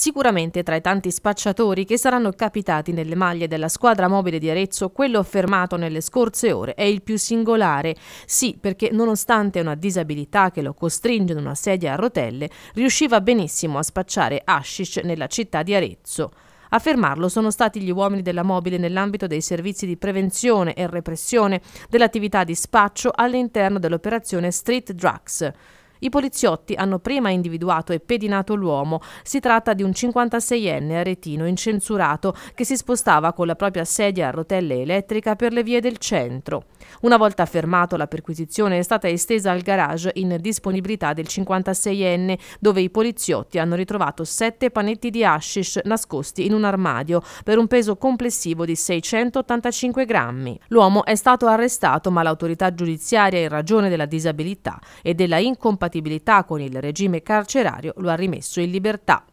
Sicuramente tra i tanti spacciatori che saranno capitati nelle maglie della squadra mobile di Arezzo, quello fermato nelle scorse ore è il più singolare. Sì, perché nonostante una disabilità che lo costringe in una sedia a rotelle, riusciva benissimo a spacciare hashish nella città di Arezzo. A fermarlo sono stati gli uomini della mobile nell'ambito dei servizi di prevenzione e repressione dell'attività di spaccio all'interno dell'operazione Street Drugs. I poliziotti hanno prima individuato e pedinato l'uomo. Si tratta di un 56enne aretino incensurato che si spostava con la propria sedia a rotelle elettrica per le vie del centro. Una volta fermato, la perquisizione è stata estesa al garage in disponibilità del 56enne, dove i poliziotti hanno ritrovato sette panetti di hashish nascosti in un armadio per un peso complessivo di 685 grammi. L'uomo è stato arrestato, ma l'autorità giudiziaria, in ragione della disabilità e della incompatibilità incompatibilità con il regime carcerario lo ha rimesso in libertà.